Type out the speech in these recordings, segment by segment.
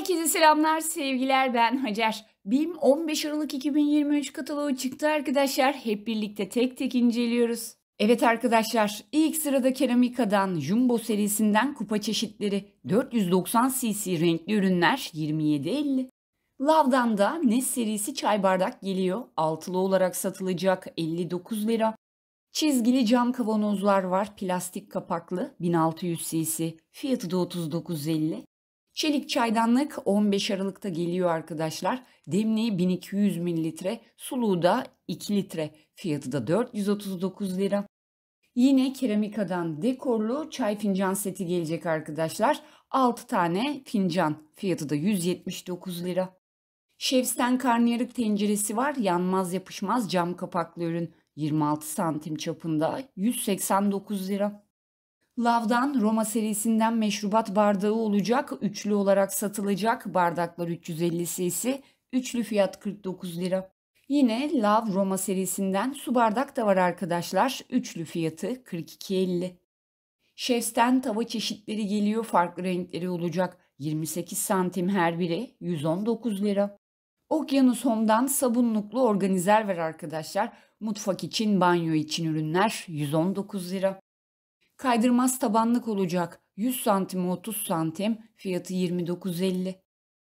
Herkese selamlar, sevgiler. Ben Hacer. BİM 15 Aralık 2023 kataloğu çıktı arkadaşlar. Hep birlikte tek tek inceliyoruz. Evet arkadaşlar, ilk sırada Keramika'dan Jumbo serisinden kupa çeşitleri 490 cc renkli ürünler 27.50. Love'dan da Nes serisi çay bardak geliyor. Altılı olarak satılacak 59 lira. Çizgili cam kavanozlar var, plastik kapaklı 1600 cc. Fiyatı da 39.50. Çelik çaydanlık 15 Aralık'ta geliyor arkadaşlar. Demliği 1200 mililitre, suluğu da 2 litre. Fiyatı da 439 lira. Yine keramikadan dekorlu çay fincan seti gelecek arkadaşlar. 6 tane fincan. Fiyatı da 179 lira. Şevsten karnıyarık tenceresi var. Yanmaz yapışmaz cam kapaklı ürün. 26 santim çapında 189 lira. Lav'dan Roma serisinden meşrubat bardağı olacak. Üçlü olarak satılacak bardaklar 350 cc. Üçlü fiyat 49 lira. Yine Lav Roma serisinden su bardak da var arkadaşlar. Üçlü fiyatı 42.50. Şefsten tava çeşitleri geliyor. Farklı renkleri olacak. 28 santim her biri 119 lira. Okyanus Home'dan sabunluklu organizer var arkadaşlar. Mutfak için, banyo için ürünler 119 lira. Kaydırmaz tabanlık olacak. 100 santim 30 santim fiyatı 29.50.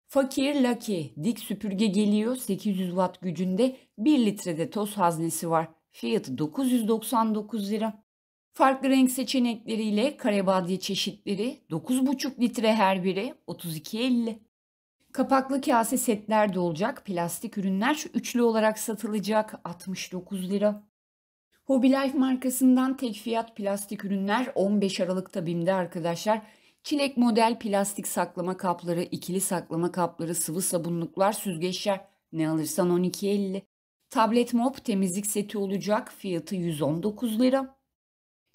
Fakir Lucky dik süpürge geliyor 800 watt gücünde 1 litrede toz haznesi var. Fiyatı 999 lira. Farklı renk seçenekleriyle karebadye çeşitleri 9,5 litre her biri 32.50. Kapaklı kase setler de olacak. Plastik ürünler üçlü olarak satılacak 69 lira. Hobby Life markasından tek fiyat plastik ürünler 15 Aralık'ta BİM'de arkadaşlar. Çilek model plastik saklama kapları, ikili saklama kapları, sıvı sabunluklar, süzgeçler ne alırsan 12.50. Tablet mop temizlik seti olacak fiyatı 119 lira.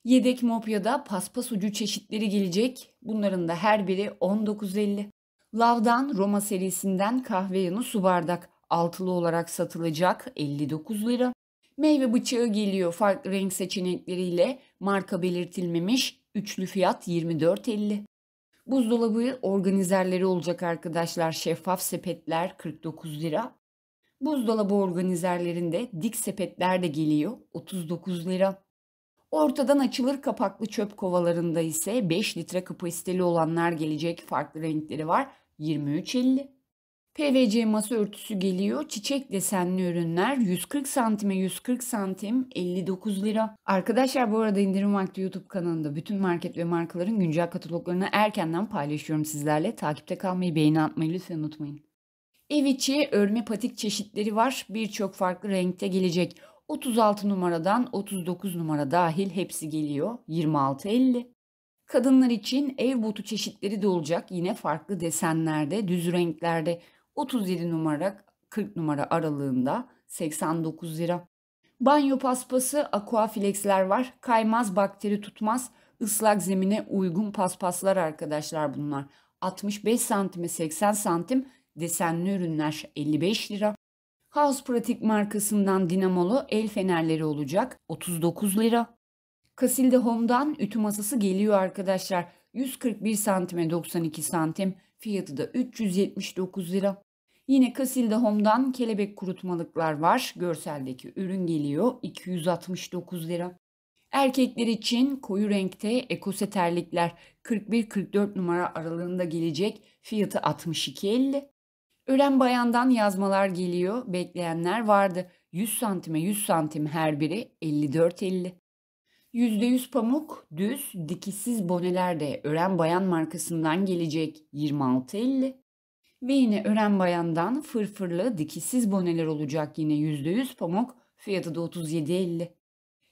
Yedek mop ya da paspas ucu çeşitleri gelecek. Bunların da her biri 19.50. Lavdan Roma serisinden kahve yanı su bardak altılı olarak satılacak 59 lira. Meyve bıçağı geliyor farklı renk seçenekleriyle. Marka belirtilmemiş. Üçlü fiyat 24.50. Buzdolabı organizerleri olacak arkadaşlar. Şeffaf sepetler 49 lira. Buzdolabı organizerlerinde dik sepetler de geliyor 39 lira. Ortadan açılır kapaklı çöp kovalarında ise 5 litre kapasiteli olanlar gelecek farklı renkleri var 23.50. PVC masa örtüsü geliyor. Çiçek desenli ürünler 140 santime 140 santim 59 lira. Arkadaşlar bu arada indirim vakti YouTube kanalında bütün market ve markaların güncel kataloglarını erkenden paylaşıyorum sizlerle. Takipte kalmayı, beğeni atmayı lütfen unutmayın. Ev içi örme patik çeşitleri var. Birçok farklı renkte gelecek. 36 numaradan 39 numara dahil hepsi geliyor. 26.50. Kadınlar için ev botu çeşitleri de olacak. Yine farklı desenlerde, düz renklerde 37 numara 40 numara aralığında 89 lira. Banyo paspası Aquafilex'ler var. Kaymaz, bakteri tutmaz. Islak zemine uygun paspaslar arkadaşlar bunlar. 65 santime 80 santim desenli ürünler 55 lira. House Pratik markasından dinamolu el fenerleri olacak 39 lira. Kasilde Home'dan ütü masası geliyor arkadaşlar. 141 santime 92 santim fiyatı da 379 lira. Yine Kasil'de Home'dan kelebek kurutmalıklar var. Görseldeki ürün geliyor 269 lira. Erkekler için koyu renkte ekoseterlikler 41-44 numara aralığında gelecek. Fiyatı 62.50. Ölen bayandan yazmalar geliyor. Bekleyenler vardı. 100 santime 100 santim her biri 54.50. %100 pamuk, düz, dikişsiz boneler de Ören Bayan markasından gelecek 26.50. Ve yine Ören Bayan'dan fırfırlı, dikişsiz boneler olacak yine %100 pamuk, fiyatı da 37.50.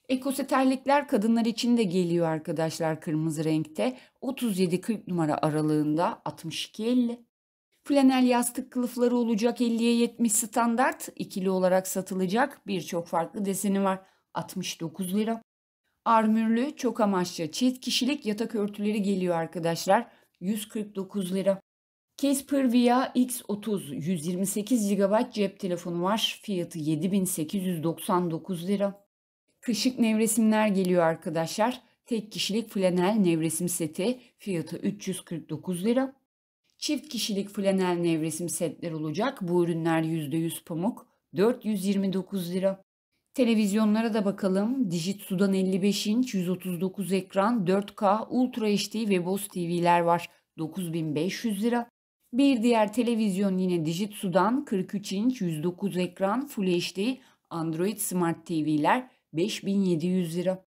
Ekose terlikler kadınlar için de geliyor arkadaşlar kırmızı renkte. 37-40 numara aralığında 62.50. Flanel yastık kılıfları olacak 50'ye 70 standart. ikili olarak satılacak birçok farklı deseni var. 69 lira armürlü çok amaçlı çift kişilik yatak örtüleri geliyor arkadaşlar. 149 lira. Casper Via X30 128 GB cep telefonu var. Fiyatı 7899 lira. Kışık nevresimler geliyor arkadaşlar. Tek kişilik flanel nevresim seti fiyatı 349 lira. Çift kişilik flanel nevresim setler olacak. Bu ürünler %100 pamuk 429 lira. Televizyonlara da bakalım. Dijitsu'dan 55 inç, 139 ekran, 4K, Ultra HD ve BOS TV'ler var. 9500 lira. Bir diğer televizyon yine Dijitsu'dan 43 inç, 109 ekran, Full HD, Android Smart TV'ler 5700 lira.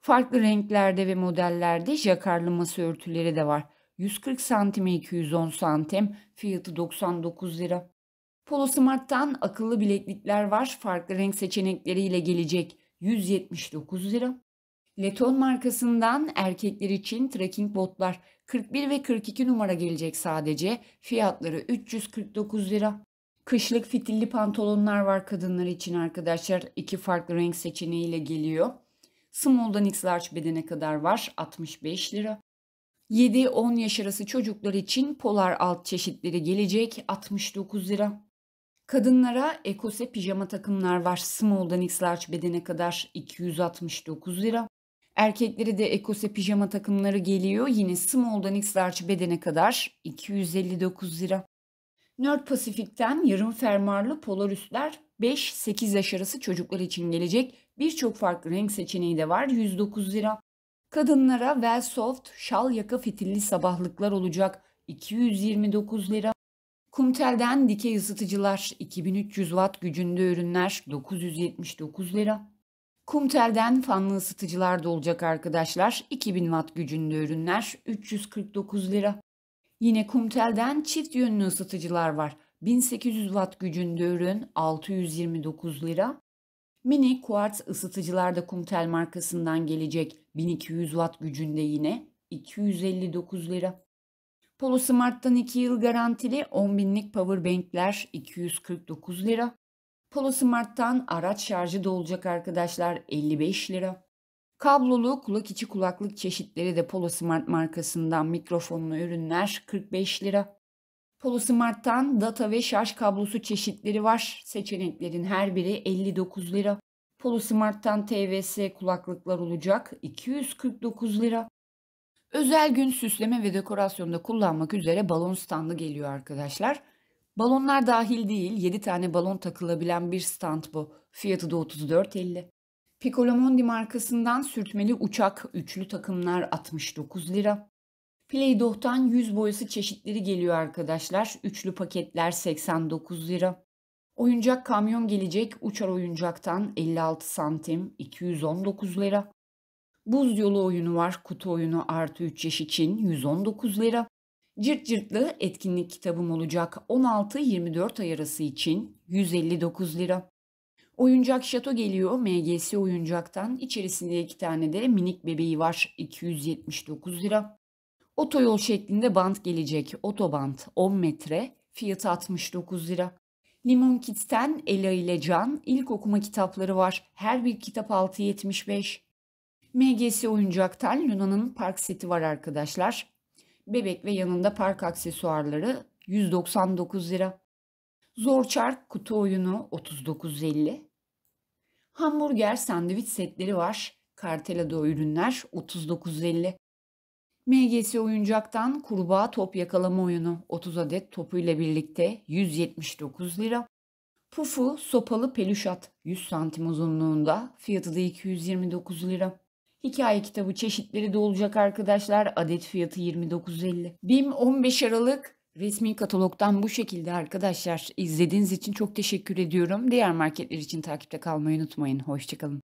Farklı renklerde ve modellerde jakarlı masa örtüleri de var. 140 santime 210 santim, fiyatı 99 lira. Polo Smart'tan akıllı bileklikler var. Farklı renk seçenekleriyle gelecek 179 lira. Leton markasından erkekler için trekking botlar 41 ve 42 numara gelecek sadece. Fiyatları 349 lira. Kışlık fitilli pantolonlar var kadınlar için arkadaşlar. iki farklı renk seçeneğiyle geliyor. Small'dan X large bedene kadar var 65 lira. 7-10 yaş arası çocuklar için polar alt çeşitleri gelecek 69 lira. Kadınlara ekose pijama takımlar var. Small'dan X large bedene kadar 269 lira. Erkekleri de ekose pijama takımları geliyor. Yine small'dan X large bedene kadar 259 lira. Nerd Pacific'ten yarım fermuarlı polar üstler 5-8 yaş arası çocuklar için gelecek. Birçok farklı renk seçeneği de var. 109 lira. Kadınlara well soft şal yaka fitilli sabahlıklar olacak. 229 lira. Kumtel'den dikey ısıtıcılar 2300 watt gücünde ürünler 979 lira. Kumtel'den fanlı ısıtıcılar da olacak arkadaşlar. 2000 watt gücünde ürünler 349 lira. Yine Kumtel'den çift yönlü ısıtıcılar var. 1800 watt gücünde ürün 629 lira. Mini kuartz ısıtıcılar da Kumtel markasından gelecek. 1200 watt gücünde yine 259 lira. Polosmart'tan Smart'tan 2 yıl garantili 10 binlik bankler 249 lira. Polosmart'tan araç şarjı da olacak arkadaşlar 55 lira. Kablolu kulak içi kulaklık çeşitleri de Polosmart markasından mikrofonlu ürünler 45 lira. Polosmart'tan data ve şarj kablosu çeşitleri var. Seçeneklerin her biri 59 lira. Polosmart'tan Smart'tan TVS kulaklıklar olacak 249 lira. Özel gün süsleme ve dekorasyonda kullanmak üzere balon standı geliyor arkadaşlar. Balonlar dahil değil 7 tane balon takılabilen bir stand bu. Fiyatı da 34.50. Picolomondi markasından sürtmeli uçak üçlü takımlar 69 lira. Playdoh'tan yüz boyası çeşitleri geliyor arkadaşlar. Üçlü paketler 89 lira. Oyuncak kamyon gelecek uçar oyuncaktan 56 santim 219 lira. Buz yolu oyunu var kutu oyunu artı 3 yaş için 119 lira. Cirt Cirtlı etkinlik kitabım olacak 16-24 ay arası için 159 lira. Oyuncak Şato geliyor MGS oyuncaktan. İçerisinde iki tane de minik bebeği var 279 lira. Otoyol şeklinde bant gelecek. Otobant 10 metre fiyatı 69 lira. Limon Kids'ten Ela ile Can ilk okuma kitapları var. Her bir kitap 6.75. MGS Oyuncak'tan Luna'nın park seti var arkadaşlar. Bebek ve yanında park aksesuarları 199 lira. Zor çark kutu oyunu 39.50. Hamburger sandviç setleri var. Kartelado ürünler 39.50. MGS oyuncaktan kurbağa top yakalama oyunu 30 adet topuyla birlikte 179 lira. Pufu sopalı peluş at 100 santim uzunluğunda fiyatı da 229 lira. Hikaye kitabı çeşitleri de olacak arkadaşlar. Adet fiyatı 29.50. BİM 15 Aralık Resmi katalogdan bu şekilde arkadaşlar. İzlediğiniz için çok teşekkür ediyorum. Diğer marketler için takipte kalmayı unutmayın. Hoşçakalın.